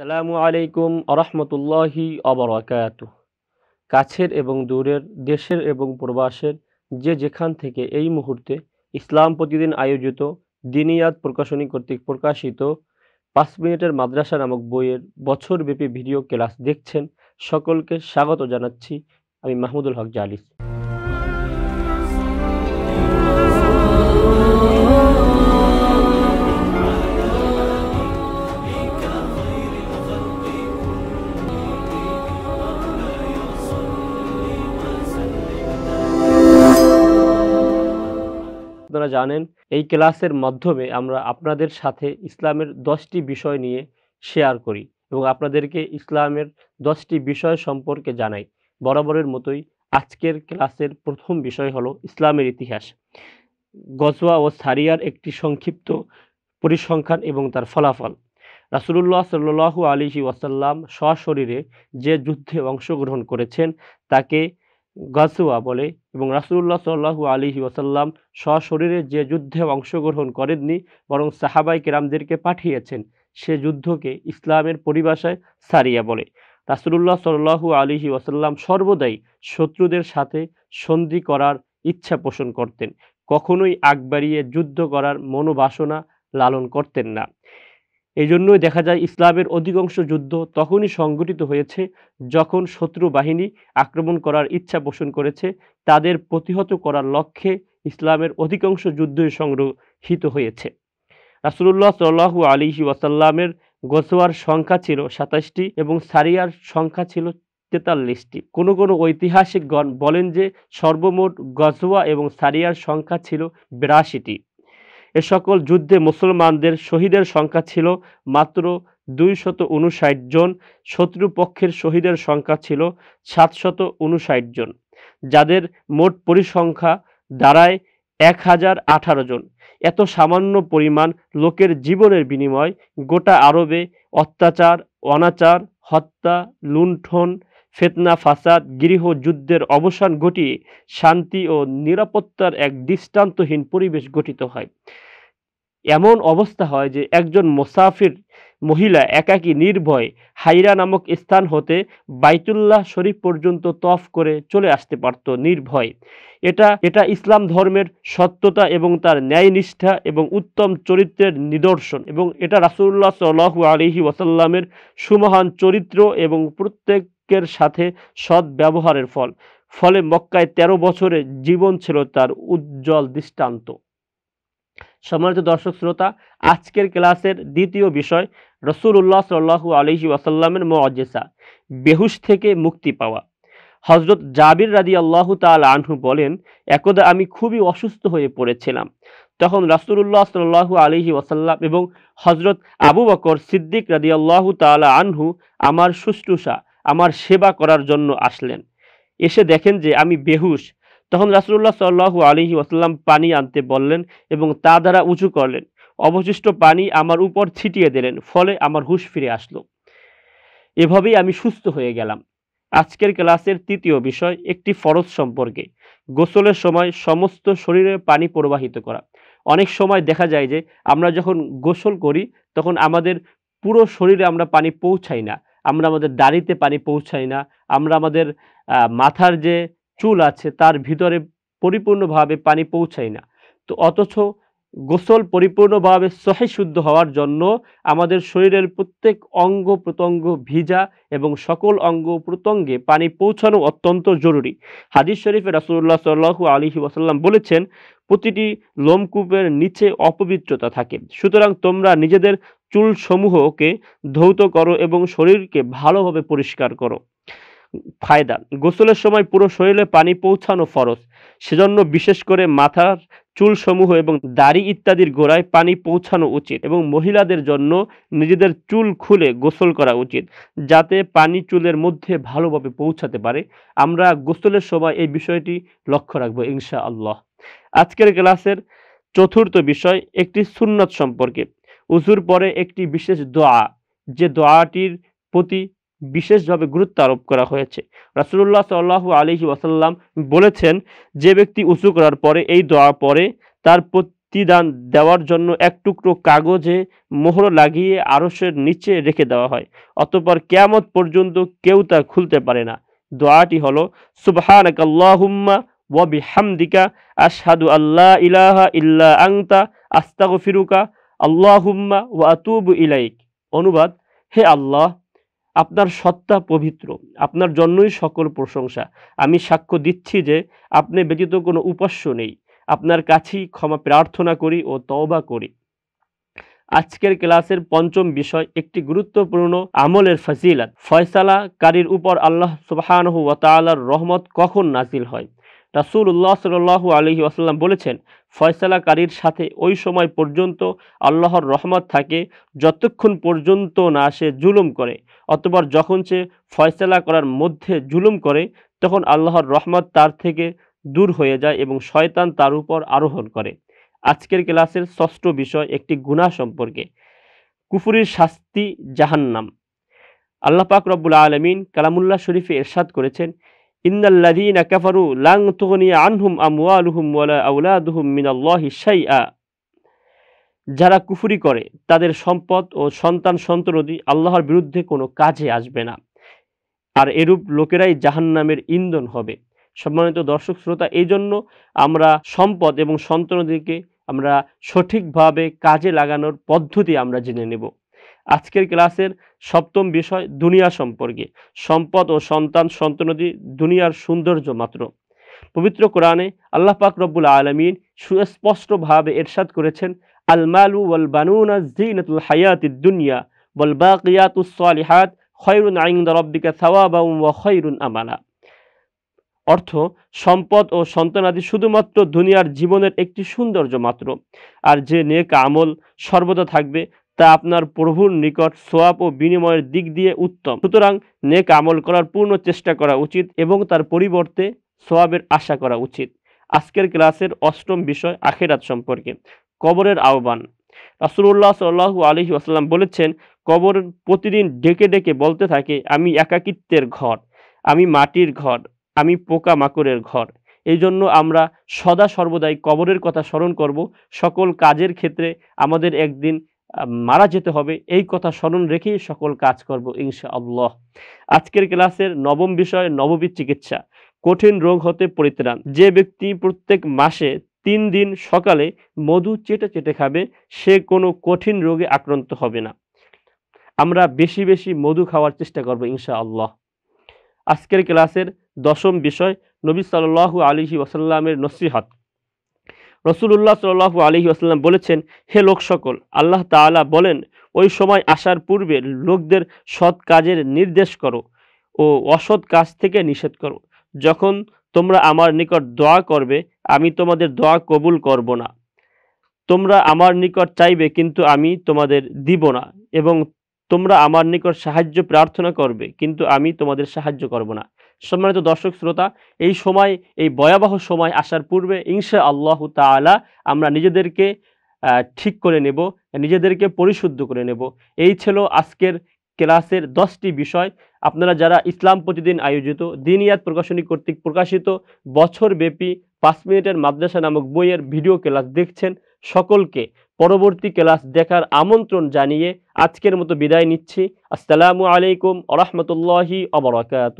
সালামু আলাইকুম আরহামতুল্লাহি আবরাকাত কাছের এবং দূরের দেশের এবং প্রবাসের যে যেখান থেকে এই মুহূর্তে ইসলাম প্রতিদিন আয়োজিত দিনিয়াত প্রকাশনী কর্তৃক প্রকাশিত পাঁচ মিনিটের মাদ্রাসা নামক বইয়ের বছরব্যাপী ভিডিও ক্লাস দেখছেন সকলকে স্বাগত জানাচ্ছি আমি মাহমুদুল হক জালিস আপনারা জানেন এই ক্লাসের মাধ্যমে আমরা আপনাদের সাথে ইসলামের দশটি বিষয় নিয়ে শেয়ার করি এবং আপনাদেরকে ইসলামের দশটি বিষয় সম্পর্কে জানাই বরাবরের মতোই আজকের ক্লাসের প্রথম বিষয় হলো ইসলামের ইতিহাস গজওয়া ও সারিয়ার একটি সংক্ষিপ্ত পরিসংখ্যান এবং তার ফলাফল রাসুলুল্লাহ সাল্লু আলিহি ওয়াসাল্লাম সশরীরে যে যুদ্ধে অংশগ্রহণ করেছেন তাকে গাছুয়া বলে এবং রাসুল্লাহ সাল্লাহ আলিহি ওসাল্লাম সশরীরে যে যুদ্ধে অংশগ্রহণ করেননি বরং সাহাবাই কেরামদেরকে পাঠিয়েছেন সে যুদ্ধকে ইসলামের পরিভাষায় সারিয়া বলে রাসুল্লাহ সাল্লাহু আলিহি ওসাল্লাম সর্বদাই শত্রুদের সাথে সন্ধি করার ইচ্ছা পোষণ করতেন কখনোই আগ বাড়িয়ে যুদ্ধ করার মনোবাসনা লালন করতেন না এই জন্যই দেখা যায় ইসলামের অধিকাংশ যুদ্ধ তখনই সংগঠিত হয়েছে যখন শত্রু বাহিনী আক্রমণ করার ইচ্ছা পোষণ করেছে তাদের প্রতিহত করার লক্ষ্যে ইসলামের অধিকাংশ যুদ্ধই সংরক্ষিত হয়েছে রাসুল্লাহ সাল্লাহু আলি ওয়াসাল্লামের গোসোয়ার সংখ্যা ছিল সাতাশটি এবং সারিয়ার সংখ্যা ছিল তেতাল্লিশটি কোনো কোনো ঐতিহাসিকগণ বলেন যে সর্বমোট গজোয়া এবং সারিয়ার সংখ্যা ছিল বিরাশিটি এ সকল যুদ্ধে মুসলমানদের শহীদের সংখ্যা ছিল মাত্র দুইশত উনষাট জন শত্রুপক্ষের শহীদের সংখ্যা ছিল সাতশত উনষাট জন যাদের মোট পরিসংখ্যা দাঁড়ায় এক হাজার আঠারো জন এত সামান্য পরিমাণ লোকের জীবনের বিনিময় গোটা আরবে অত্যাচার অনাচার হত্যা লুণ্ঠন ফেতনা ফাসাদ গৃহযুদ্ধের অবসান ঘটিয়ে শান্তি ও নিরাপত্তার এক দৃষ্টান্তহীন পরিবেশ গঠিত হয় এমন অবস্থা হয় যে একজন মোসাফির মহিলা একাকী নির্ভয় হাইরা নামক স্থান হতে বাইতুল্লাহ শরীফ পর্যন্ত তফ করে চলে আসতে পারত নির্ভয় এটা এটা ইসলাম ধর্মের সত্যতা এবং তার ন্যায় নিষ্ঠা এবং উত্তম চরিত্রের নিদর্শন এবং এটা রাসুল্লাহ সাল্লাহু আলহি ওয়াসাল্লামের সুমহান চরিত্র এবং প্রত্যেকের সাথে সৎ ব্যবহারের ফল ফলে মক্কায় ১৩ বছরের জীবন ছিল তার উজ্জ্বল দৃষ্টান্ত সম্মানিত দর্শক শ্রোতা আজকের ক্লাসের দ্বিতীয় বিষয় রসুল্লাহ সাল্লাহু আলহি ওয়াসাল্লামের মজেসা বেহুশ থেকে মুক্তি পাওয়া হজরত জাবির রাজি আল্লাহ তাল আনহু বলেন একদা আমি খুবই অসুস্থ হয়ে পড়েছিলাম তখন রাসুল্লাহ সাল্লু আলহি ওয়াসাল্লাম এবং হজরত আবু বকর সিদ্দিক রাজি আল্লাহ তাল আনহু আমার শুশ্রূষা আমার সেবা করার জন্য আসলেন এসে দেখেন যে আমি বেহুশ তখন রাসুল্লাহ সাল্লাহ আলিহি ওয়াসাল্লাম পানি আনতে বললেন এবং তা দ্বারা উঁচু করলেন অবশিষ্ট পানি আমার উপর ছিটিয়ে দিলেন ফলে আমার হুশ ফিরে আসলো এভাবেই আমি সুস্থ হয়ে গেলাম আজকের ক্লাসের তৃতীয় বিষয় একটি ফরজ সম্পর্কে গোসলের সময় সমস্ত শরীরে পানি প্রবাহিত করা অনেক সময় দেখা যায় যে আমরা যখন গোসল করি তখন আমাদের পুরো শরীরে আমরা পানি পৌঁছাই না আমরা আমাদের দাড়িতে পানি পৌঁছাই না আমরা আমাদের মাথার যে চুল আছে তার ভিতরে পরিপূর্ণভাবে পানি পৌঁছায় না তো অথচ গোসল পরিপূর্ণভাবে সহে শুদ্ধ হওয়ার জন্য আমাদের শরীরের প্রত্যেক অঙ্গ প্রত্যঙ্গ ভিজা এবং সকল অঙ্গ প্রত্যঙ্গে পানি পৌঁছানো অত্যন্ত জরুরি হাদিস শরীফে রাসুল্লাহ সাল্লাহ আলহি ওসাল্লাম বলেছেন প্রতিটি লোমকূপের নিচে অপবিত্রতা থাকে সুতরাং তোমরা নিজেদের চুলসমূহকে ধৌত করো এবং শরীরকে ভালোভাবে পরিষ্কার করো ফায়দা গোসলের সময় পুরো শরীরে পানি পৌঁছানো ফরজ সেজন্য বিশেষ করে মাথার চুলসমূহ এবং দাড়ি ইত্যাদির গোড়ায় পানি পৌঁছানো উচিত এবং মহিলাদের জন্য নিজেদের চুল খুলে গোসল করা উচিত যাতে পানি চুলের মধ্যে ভালোভাবে পৌঁছাতে পারে আমরা গোসলের সময় এই বিষয়টি লক্ষ্য রাখবো ইনশা আল্লাহ আজকের ক্লাসের চতুর্থ বিষয় একটি সুন্নত সম্পর্কে উজুর পরে একটি বিশেষ দোয়া যে দোয়াটির প্রতি বিশেষভাবে গুরুত্ব আরোপ করা হয়েছে রাসুল্লাহ সাল্লাহ আলহি ওয়াসাল্লাম বলেছেন যে ব্যক্তি উঁচু করার পরে এই দোয়া পরে তার প্রতিদান দেওয়ার জন্য এক টুকরো কাগজে মোহর লাগিয়ে আরসের নিচে রেখে দেওয়া হয় অতপর কেয়ামত পর্যন্ত কেউ তা খুলতে পারে না দোয়াটি হলো সুবহানাকাল্লাহুম্মা ওয়া বিহামদিকা আশহাদু আল্লাহ ইলাহা ইল্লা আংতা ফিরুকা আল্লাহুম্মা ওয়া আতুবু ইলাইক অনুবাদ হে আল্লাহ আপনার সত্তা পবিত্র আপনার জন্যই সকল প্রশংসা আমি সাক্ষ্য দিচ্ছি যে আপনি ব্যতীত কোনো উপাস্য নেই আপনার কাছেই ক্ষমা প্রার্থনা করি ও তওবা করি আজকের ক্লাসের পঞ্চম বিষয় একটি গুরুত্বপূর্ণ আমলের ফজিলাত কারীর উপর আল্লাহ সুবাহানহু ওয়াতালার রহমত কখন নাজিল হয় রাসুল্লাহ সাল আলহি আসাল্লাম বলেছেন ফয়সালাকারীর সাথে ওই সময় পর্যন্ত আল্লাহর রহমত থাকে যতক্ষণ পর্যন্ত না সে জুলুম করে অতবার যখন সে ফয়সালা করার মধ্যে জুলুম করে তখন আল্লাহর রহমত তার থেকে দূর হয়ে যায় এবং শয়তান তার উপর আরোহণ করে আজকের ক্লাসের ষষ্ঠ বিষয় একটি গুণা সম্পর্কে কুফুরির শাস্তি জাহান্নাম আল্লাপাক রব্বুল আলমিন কালামুল্লাহ শরীফে এরশাদ করেছেন ইন্নাল্লাযীনা কাফারু লাং তুগনি আনহুম আমওয়ালুহুম ওয়ালা আওলাদুহুম মিনাল্লাহি শাইআ যারা কুফুরি করে তাদের সম্পদ ও সন্তান সন্তরদি আল্লাহর বিরুদ্ধে কোনো কাজে আসবে না আর এরূপ লোকেরাই জাহান্নামের ইন্ধন হবে সম্মানিত দর্শক শ্রোতা এই জন্য আমরা সম্পদ এবং সন্তানদিকে আমরা সঠিকভাবে কাজে লাগানোর পদ্ধতি আমরা জেনে নেব আজকের ক্লাসের সপ্তম বিষয় দুনিয়া সম্পর্কে সম্পদ ও সন্তান সন্তানদি দুনিয়ার সৌন্দর্য মাত্র পবিত্র কোরআনে আল্লাহ পাক রব্বুল আলমিন সুস্পষ্টভাবে এরশাদ করেছেন আলমালু ওয়াল বানুনা জিনাতুল হায়াতি দুনিয়া বল বাকিয়াতুস সালিহাত খয়রুন আইন্দা রব্বিকা সাওয়াবাউ ওয়া খয়রুন আমালা অর্থ সম্পদ ও সন্তানাদি শুধুমাত্র দুনিয়ার জীবনের একটি সৌন্দর্য মাত্র আর যে নেক আমল সর্বদা থাকবে তা আপনার প্রভুর নিকট সোয়াব ও বিনিময়ের দিক দিয়ে উত্তম সুতরাং নেক আমল করার পূর্ণ চেষ্টা করা উচিত এবং তার পরিবর্তে সোয়াবের আশা করা উচিত আজকের ক্লাসের অষ্টম বিষয় আখেরাত সম্পর্কে কবরের আহ্বান রাসুল্লাহ সাল্লাহ আলহি আসাল্লাম বলেছেন কবর প্রতিদিন ডেকে ডেকে বলতে থাকে আমি একাকিত্বের ঘর আমি মাটির ঘর আমি পোকা মাকড়ের ঘর এই জন্য আমরা সদা সর্বদাই কবরের কথা স্মরণ করব সকল কাজের ক্ষেত্রে আমাদের একদিন মারা যেতে হবে এই কথা স্মরণ রেখেই সকল কাজ করব ইংসা আল্লাহ আজকের ক্লাসের নবম বিষয় নববীর চিকিৎসা কঠিন রোগ হতে পরিত্রাণ যে ব্যক্তি প্রত্যেক মাসে তিন দিন সকালে মধু চেটে চেটে খাবে সে কোনো কঠিন রোগে আক্রান্ত হবে না আমরা বেশি বেশি মধু খাওয়ার চেষ্টা করব ইংসা আল্লাহ আজকের ক্লাসের দশম বিষয় নবী সাল্লাল্লাহু আলী ওসাল্লামের নসিহত রসুল্লাহ সাল্লু আলহি আসাল্লাম বলেছেন হে লোক সকল আল্লাহ তালা বলেন ওই সময় আসার পূর্বে লোকদের সৎ কাজের নির্দেশ করো ও অসৎ কাজ থেকে নিষেধ করো যখন তোমরা আমার নিকট দোয়া করবে আমি তোমাদের দোয়া কবুল করব না তোমরা আমার নিকট চাইবে কিন্তু আমি তোমাদের দিব না এবং তোমরা আমার নিকট সাহায্য প্রার্থনা করবে কিন্তু আমি তোমাদের সাহায্য করব না সম্মানিত দর্শক শ্রোতা এই সময় এই ভয়াবহ সময় আসার পূর্বে ইংসা আল্লাহ তালা আমরা নিজেদেরকে ঠিক করে নেব নিজেদেরকে পরিশুদ্ধ করে নেব এই ছিল আজকের ক্লাসের দশটি বিষয় আপনারা যারা ইসলাম প্রতিদিন আয়োজিত দিনিয়াত প্রকাশনী কর্তৃক প্রকাশিত বছরব্যাপী পাঁচ মিনিটের মাদ্রাসা নামক বইয়ের ভিডিও ক্লাস দেখছেন সকলকে পরবর্তী ক্লাস দেখার আমন্ত্রণ জানিয়ে আজকের মতো বিদায় নিচ্ছি আসসালামু আলাইকুম আরহামতুল্লাহি অবরাকাত